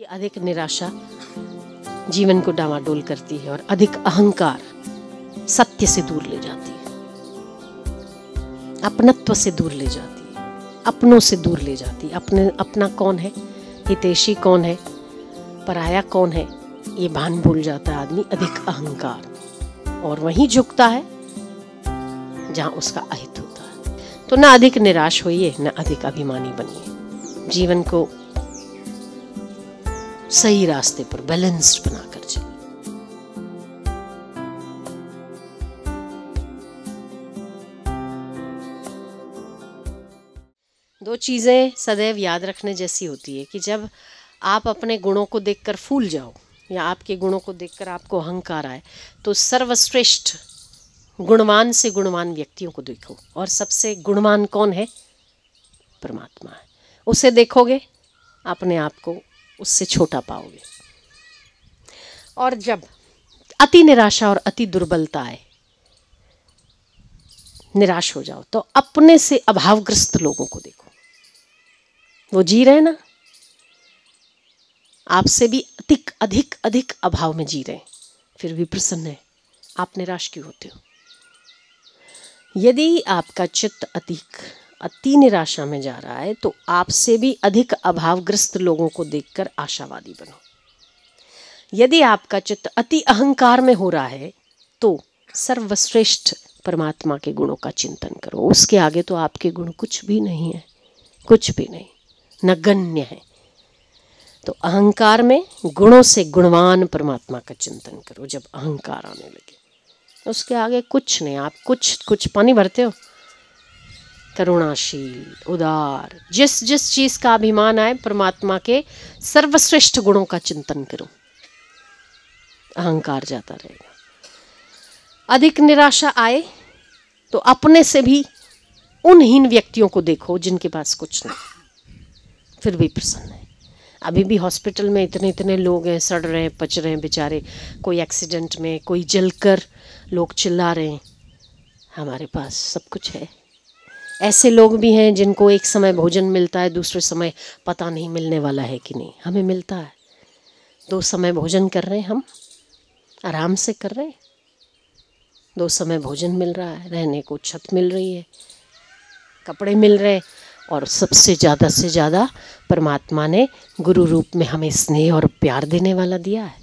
ये अधिक निराशा जीवन को डामाडोल करती है और अधिक अहंकार सत्य से दूर ले जाती है अपनत्व से दूर ले जाती है अपनों से दूर ले जाती है अपने अपना कौन है हितेशी कौन है पराया कौन है ये भान भूल जाता है आदमी अधिक अहंकार और वहीं झुकता है जहां उसका अहित होता है तो ना अधिक निराश होइए ना अधिक अभिमानी बनिए जीवन को सही रास्ते पर बैलेंस्ड बनाकर चलिए दो चीज़ें सदैव याद रखने जैसी होती है कि जब आप अपने गुणों को देखकर फूल जाओ या आपके गुणों को देखकर आपको अहंकार आए तो सर्वश्रेष्ठ गुणवान से गुणवान व्यक्तियों को देखो और सबसे गुणवान कौन है परमात्मा है उसे देखोगे अपने आप को उससे छोटा पाओगे और जब अति निराशा और अति दुर्बलता आए निराश हो जाओ तो अपने से अभावग्रस्त लोगों को देखो वो जी रहे ना आपसे भी अधिक अधिक अधिक अभाव में जी रहे हैं फिर भी प्रसन्न है आप निराश क्यों होते हो यदि आपका चित्त अधिक अति निराशा में जा रहा है तो आपसे भी अधिक अभावग्रस्त लोगों को देखकर आशावादी बनो यदि आपका चित्त अति अहंकार में हो रहा है तो सर्वश्रेष्ठ परमात्मा के गुणों का चिंतन करो उसके आगे तो आपके गुण कुछ भी नहीं है कुछ भी नहीं नगण्य है तो अहंकार में गुणों से गुणवान परमात्मा का चिंतन करो जब अहंकार आने लगे उसके आगे कुछ नहीं आप कुछ कुछ पानी भरते हो करुणाशील उदार जिस जिस चीज़ का अभिमान आए परमात्मा के सर्वश्रेष्ठ गुणों का चिंतन करो अहंकार जाता रहेगा अधिक निराशा आए तो अपने से भी उन हीन व्यक्तियों को देखो जिनके पास कुछ नहीं फिर भी प्रसन्न है अभी भी हॉस्पिटल में इतने इतने लोग हैं सड़ रहे हैं पच रहे हैं बेचारे कोई एक्सीडेंट में कोई जलकर लोग चिल्ला रहे हैं हमारे पास सब कुछ है ऐसे लोग भी हैं जिनको एक समय भोजन मिलता है दूसरे समय पता नहीं मिलने वाला है कि नहीं हमें मिलता है दो समय भोजन कर रहे हैं हम आराम से कर रहे हैं दो समय भोजन मिल रहा है रहने को छत मिल रही है कपड़े मिल रहे हैं और सबसे ज़्यादा से ज़्यादा परमात्मा ने गुरु रूप में हमें स्नेह और प्यार देने वाला दिया है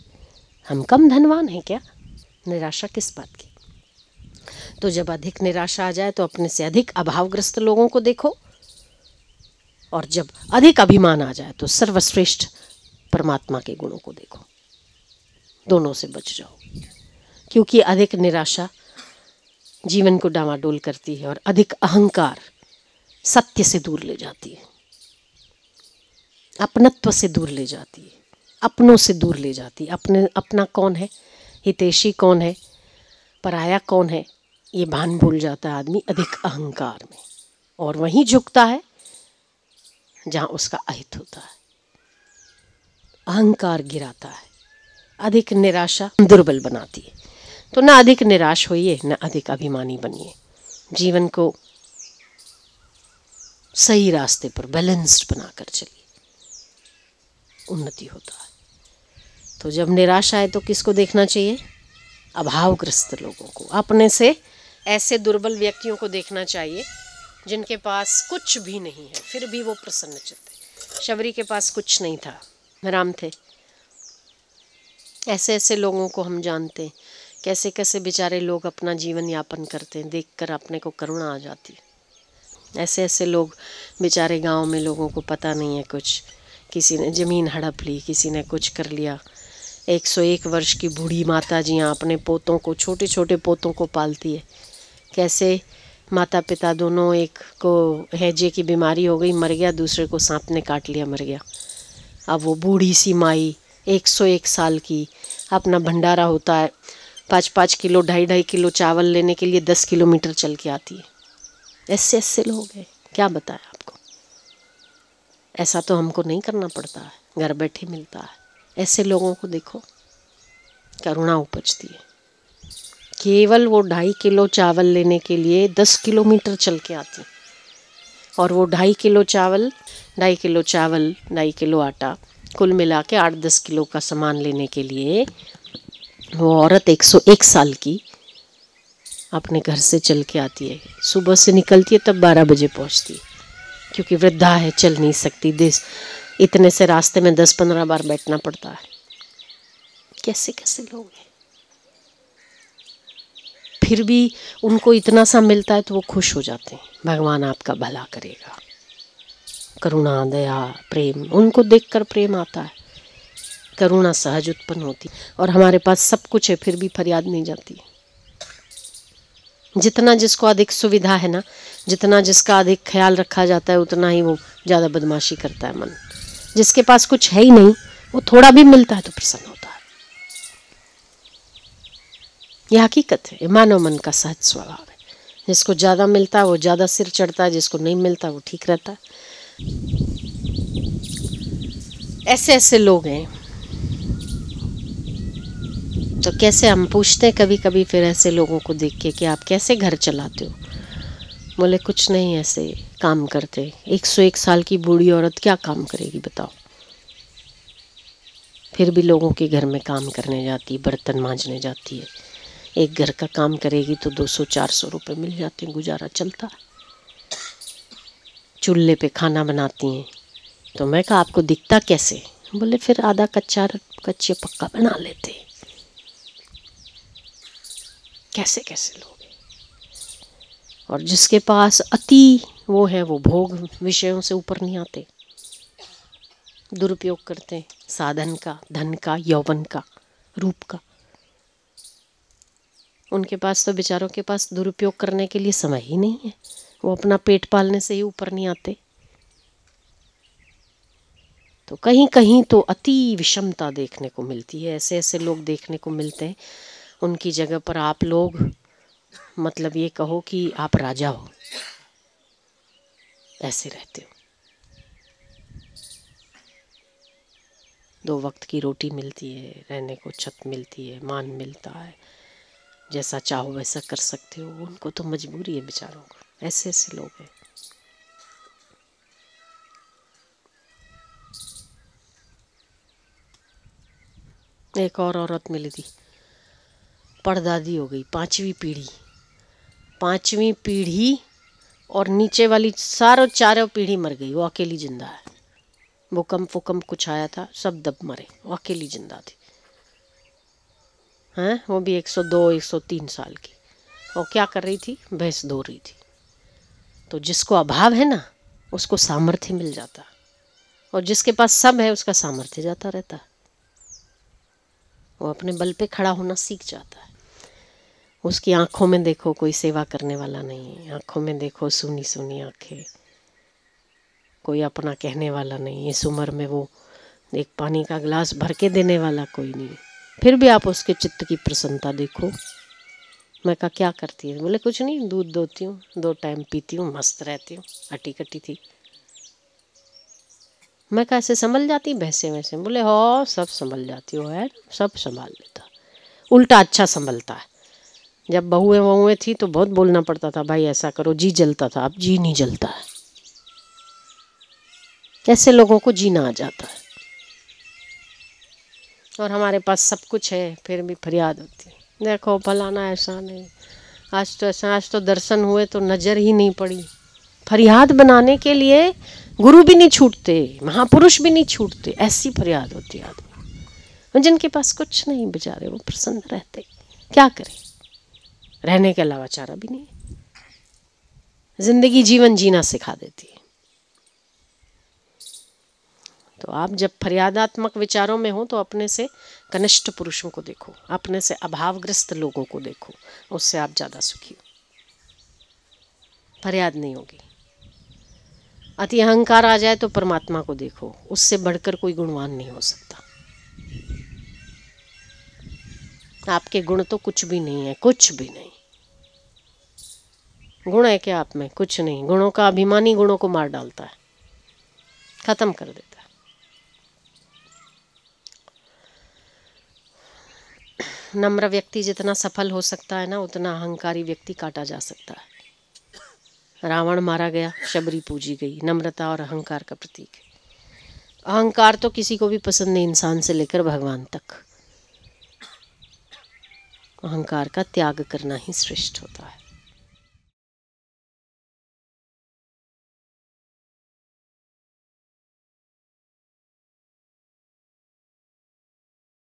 हम कम धनवान हैं क्या निराशा किस बात की तो जब अधिक निराशा आ जाए तो अपने से अधिक अभावग्रस्त लोगों को देखो और जब अधिक अभिमान आ जाए तो सर्वश्रेष्ठ परमात्मा के गुणों को देखो दोनों से बच जाओ क्योंकि अधिक निराशा जीवन को डामाडोल करती है और अधिक अहंकार सत्य से दूर ले जाती है अपनत्व से दूर ले जाती है अपनों से दूर ले जाती है अपने अपना कौन है हितेशी कौन है पराया कौन है ये भान भूल जाता है आदमी अधिक अहंकार में और वहीं झुकता है जहाँ उसका अहित होता है अहंकार गिराता है अधिक निराशा दुर्बल बनाती है तो ना अधिक निराश होइए ना अधिक अभिमानी बनिए जीवन को सही रास्ते पर बैलेंस्ड बनाकर चलिए उन्नति होता है तो जब निराशा आए तो किसको देखना चाहिए अभावग्रस्त लोगों को अपने से ऐसे दुर्बल व्यक्तियों को देखना चाहिए जिनके पास कुछ भी नहीं है फिर भी वो प्रसन्न चित्त शबरी के पास कुछ नहीं था राम थे ऐसे ऐसे लोगों को हम जानते हैं कैसे कैसे बेचारे लोग अपना जीवन यापन करते हैं देखकर अपने को करुणा आ जाती है ऐसे ऐसे लोग बेचारे गांव में लोगों को पता नहीं है कुछ किसी ने ज़मीन हड़प ली किसी ने कुछ कर लिया 101 वर्ष की बूढ़ी माता जी अपने पोतों को छोटे छोटे पोतों को पालती है कैसे माता पिता दोनों एक को हैजे की बीमारी हो गई मर गया दूसरे को सांप ने काट लिया मर गया अब वो बूढ़ी सी माई 101 साल की अपना भंडारा होता है पाँच पाँच किलो ढाई ढाई किलो चावल लेने के लिए दस किलोमीटर चल के आती है ऐसे ऐसे लोग हैं क्या बताएं आपको ऐसा तो हमको नहीं करना पड़ता है घर बैठे मिलता है ऐसे लोगों को देखो करुणा उपजती है केवल वो ढाई किलो चावल लेने के लिए दस किलोमीटर चल के आती और वो ढाई किलो चावल ढाई किलो चावल ढाई किलो आटा कुल मिला के आठ दस किलो का सामान लेने के लिए वो औरत एक सौ एक साल की अपने घर से चल के आती है सुबह से निकलती है तब बारह बजे पहुंचती है क्योंकि वृद्धा है चल नहीं सकती दिस इतने से रास्ते में दस पंद्रह बार बैठना पड़ता है कैसे कैसे लोग हैं फिर भी उनको इतना सा मिलता है तो वो खुश हो जाते हैं भगवान आपका भला करेगा करुणा दया प्रेम उनको देखकर प्रेम आता है करुणा सहज उत्पन्न होती और हमारे पास सब कुछ है फिर भी फरियाद नहीं जाती जितना जिसको अधिक सुविधा है ना जितना जिसका अधिक ख्याल रखा जाता है उतना ही वो ज़्यादा बदमाशी करता है मन जिसके पास कुछ है ही नहीं वो थोड़ा भी मिलता है तो प्रसन्न होता है यह हकीकत है मानव मन का सहज स्वभाव है जिसको ज़्यादा मिलता है वो ज़्यादा सिर चढ़ता है जिसको नहीं मिलता वो ठीक रहता ऐसे ऐसे लोग हैं तो कैसे हम पूछते हैं कभी कभी फिर ऐसे लोगों को देख के कि आप कैसे घर चलाते हो बोले कुछ नहीं ऐसे काम करते एक सौ एक साल की बूढ़ी औरत क्या काम करेगी बताओ फिर भी लोगों के घर में काम करने जाती बर्तन मांजने जाती है एक घर का काम करेगी तो 200-400 रुपए मिल जाते हैं गुजारा चलता चूल्हे पे खाना बनाती हैं तो मैं कहा आपको दिखता कैसे बोले फिर आधा कच्चा कच्चे पक्का बना लेते कैसे कैसे लोग और जिसके पास अति वो है वो भोग विषयों से ऊपर नहीं आते दुरुपयोग करते साधन का धन का यौवन का रूप का उनके पास तो बेचारों के पास दुरुपयोग करने के लिए समय ही नहीं है वो अपना पेट पालने से ही ऊपर नहीं आते तो कहीं कहीं तो अति विषमता देखने को मिलती है ऐसे ऐसे लोग देखने को मिलते हैं उनकी जगह पर आप लोग मतलब ये कहो कि आप राजा हो ऐसे रहते हो दो वक्त की रोटी मिलती है रहने को छत मिलती है मान मिलता है जैसा चाहो वैसा कर सकते हो उनको तो मजबूरी है बेचारों को ऐसे ऐसे लोग हैं एक और औरत मिली थी पड़दादी हो गई पांचवी पीढ़ी पांचवी पीढ़ी और नीचे वाली सारों चारों पीढ़ी मर गई वो अकेली जिंदा है भूकंप फुकम कुछ आया था सब दब मरे वो अकेली जिंदा थी हैं वो भी 102 103 साल की और क्या कर रही थी भैंस दो रही थी तो जिसको अभाव है ना उसको सामर्थ्य मिल जाता और जिसके पास सब है उसका सामर्थ्य जाता रहता वो अपने बल पे खड़ा होना सीख जाता है उसकी आंखों में देखो कोई सेवा करने वाला नहीं है आंखों में देखो सुनी सुनी आंखें कोई अपना कहने वाला नहीं इस उम्र में वो एक पानी का गिलास भर के देने वाला कोई नहीं फिर भी आप उसके चित्त की प्रसन्नता देखो मैं कहा क्या करती है बोले कुछ नहीं दूध दोती हूँ दो टाइम पीती हूँ मस्त रहती हूँ अटी कटी थी मैं कहा ऐसे संभल जाती भैंसे वैसे बोले हो सब संभल जाती हो है सब संभाल लेता उल्टा अच्छा संभलता है जब बहुएं वहुएँ थी तो बहुत बोलना पड़ता था भाई ऐसा करो जी जलता था अब जी नहीं जलता है कैसे लोगों को जीना आ जाता है और हमारे पास सब कुछ है फिर भी फरियाद होती है देखो फलाना ऐसा नहीं आज तो ऐसा आज तो दर्शन हुए तो नज़र ही नहीं पड़ी फरियाद बनाने के लिए गुरु भी नहीं छूटते महापुरुष भी नहीं छूटते ऐसी फरियाद होती आदमी जिनके पास कुछ नहीं बेचारे वो प्रसन्न रहते क्या करें रहने के अलावा चारा भी नहीं जिंदगी जीवन जीना सिखा देती है तो आप जब फरियादात्मक विचारों में हो तो अपने से कनिष्ठ पुरुषों को देखो अपने से अभावग्रस्त लोगों को देखो उससे आप ज़्यादा सुखी हो फरियाद नहीं होगी अति अहंकार आ जाए तो परमात्मा को देखो उससे बढ़कर कोई गुणवान नहीं हो सकता आपके गुण तो कुछ भी नहीं है कुछ भी नहीं गुण है क्या आप में कुछ नहीं गुणों का अभिमानी गुणों को मार डालता है ख़त्म कर देता नम्र व्यक्ति जितना सफल हो सकता है ना उतना अहंकारी व्यक्ति काटा जा सकता है रावण मारा गया शबरी पूजी गई नम्रता और अहंकार का प्रतीक अहंकार तो किसी को भी पसंद नहीं इंसान से लेकर भगवान तक अहंकार का त्याग करना ही श्रेष्ठ होता है